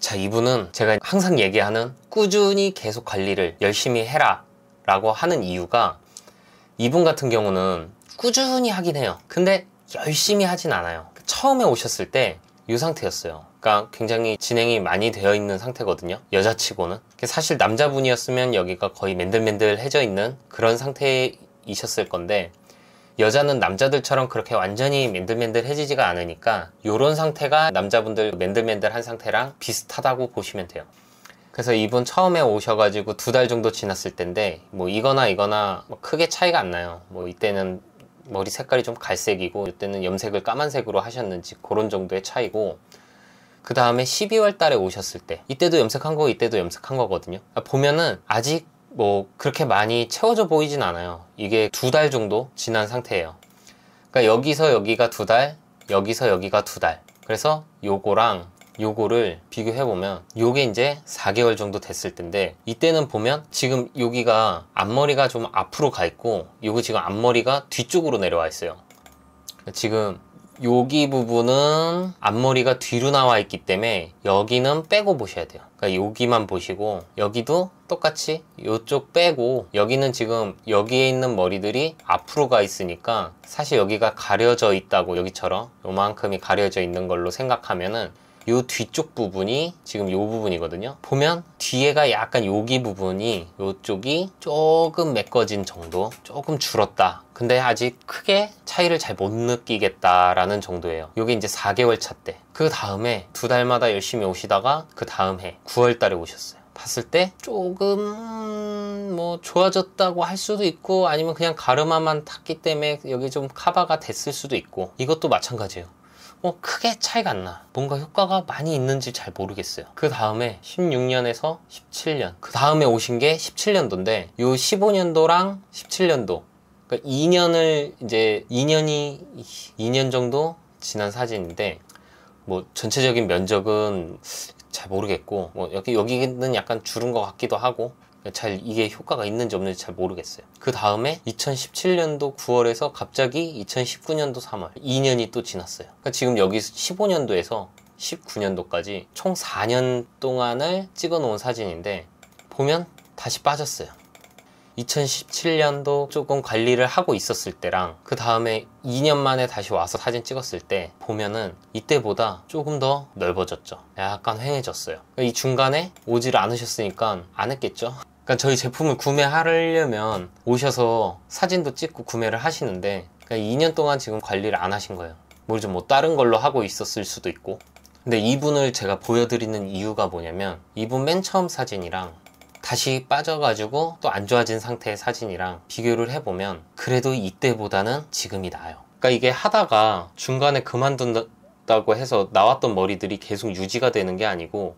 자 이분은 제가 항상 얘기하는 꾸준히 계속 관리를 열심히 해라 라고 하는 이유가 이분 같은 경우는 꾸준히 하긴 해요 근데 열심히 하진 않아요 처음에 오셨을 때 이 상태였어요 그러니까 굉장히 진행이 많이 되어 있는 상태거든요 여자치고는 사실 남자분이었으면 여기가 거의 맨들맨들해져 있는 그런 상태이셨을 건데 여자는 남자들처럼 그렇게 완전히 맨들맨들해지지가 않으니까 이런 상태가 남자분들 맨들맨들한 상태랑 비슷하다고 보시면 돼요. 그래서 이분 처음에 오셔가지고 두 달 정도 지났을 텐데 뭐 이거나 이거나 뭐 크게 차이가 안 나요. 뭐 이때는 머리 색깔이 좀 갈색이고 이때는 염색을 까만색으로 하셨는지 그런 정도의 차이고 그 다음에 12월 달에 오셨을 때 이때도 염색한 거고 이때도 염색한 거거든요 보면은 아직 뭐 그렇게 많이 채워져 보이진 않아요 이게 두 달 정도 지난 상태예요 그러니까 여기서 여기가 두 달 여기서 여기가 두 달 그래서 요거랑 요거를 비교해보면 요게 이제 4개월 정도 됐을 텐데 이때는 보면 지금 여기가 앞머리가 좀 앞으로 가 있고 요거 지금 앞머리가 뒤쪽으로 내려와 있어요 지금 여기 부분은 앞머리가 뒤로 나와 있기 때문에 여기는 빼고 보셔야 돼요 그러니까 여기만 보시고 여기도 똑같이 이쪽 빼고 여기는 지금 여기에 있는 머리들이 앞으로 가 있으니까 사실 여기가 가려져 있다고 여기처럼 요만큼이 가려져 있는 걸로 생각하면은 요 뒤쪽 부분이 지금 요 부분이거든요 보면 뒤에가 약간 여기 부분이 요쪽이 조금 메꿔진 정도 조금 줄었다 근데 아직 크게 차이를 잘 못 느끼겠다라는 정도예요 요게 이제 4개월 차때그 다음에 두 달마다 열심히 오시다가 그 다음 해 9월 달에 오셨어요 봤을 때 조금 음, 뭐 좋아졌다고 할 수도 있고 아니면 그냥 가르마만 탔기 때문에 여기 좀 카바가 됐을 수도 있고 이것도 마찬가지예요 뭐 크게 차이가 안 나. 뭔가 효과가 많이 있는지 잘 모르겠어요. 그 다음에 16년에서 17년. 그 다음에 오신 게 17년도인데 요 15년도랑 17년도. 그러니까 2년을 이제 2년이 2년 정도 지난 사진인데 뭐 전체적인 면적은 잘 모르겠고 뭐 여기 여기는 약간 줄은 것 같기도 하고 그러니까 잘 이게 효과가 있는지 없는지 잘 모르겠어요. 그 다음에 2017년도 9월에서 갑자기 2019년도 3월 2년이 또 지났어요. 그러니까 지금 여기 15년도에서 19년도까지 총 4년 동안을 찍어 놓은 사진인데 보면 다시 빠졌어요. 2017년도 조금 관리를 하고 있었을 때랑 그 다음에 2년 만에 다시 와서 사진 찍었을 때 보면은 이때보다 조금 더 넓어졌죠 약간 휑해졌어요 그러니까 이 중간에 오지를 않으셨으니까 안 했겠죠 그러니까 저희 제품을 구매하려면 오셔서 사진도 찍고 구매를 하시는데 그러니까 2년 동안 지금 관리를 안 하신 거예요 뭘좀뭐 뭐 다른 걸로 하고 있었을 수도 있고 근데 이분을 제가 보여드리는 이유가 뭐냐면 이분 맨 처음 사진이랑 다시 빠져가지고 또 안 좋아진 상태의 사진이랑 비교를 해보면 그래도 이때보다는 지금이 나아요 그러니까 이게 하다가 중간에 그만둔다고 해서 나왔던 머리들이 계속 유지가 되는 게 아니고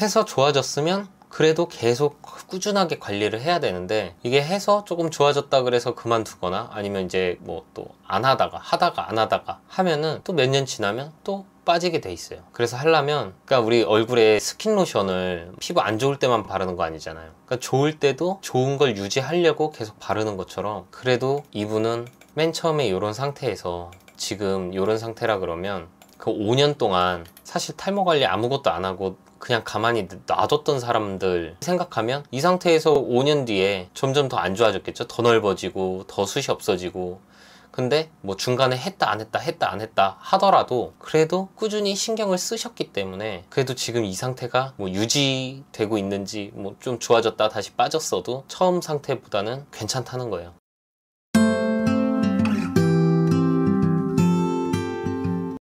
해서 좋아졌으면 그래도 계속 꾸준하게 관리를 해야 되는데 이게 해서 조금 좋아졌다 그래서 그만두거나 아니면 이제 뭐 또 안 하다가 하다가 안 하다가 하면은 또 몇 년 지나면 또 빠지게 돼 있어요 그래서 하려면 그러니까 우리 얼굴에 스킨 로션을 피부 안 좋을 때만 바르는 거 아니잖아요 그러니까 좋을 때도 좋은 걸 유지하려고 계속 바르는 것처럼 그래도 이분은 맨 처음에 이런 상태에서 지금 이런 상태라 그러면 그 5년 동안 사실 탈모 관리 아무것도 안 하고 그냥 가만히 놔뒀던 사람들 생각하면 이 상태에서 5년 뒤에 점점 더 안 좋아졌겠죠 더 넓어지고 더 숱이 없어지고 근데 뭐 중간에 했다 안 했다 했다 안 했다 하더라도 그래도 꾸준히 신경을 쓰셨기 때문에 그래도 지금 이 상태가 뭐 유지되고 있는지 뭐 좀 좋아졌다 다시 빠졌어도 처음 상태보다는 괜찮다는 거예요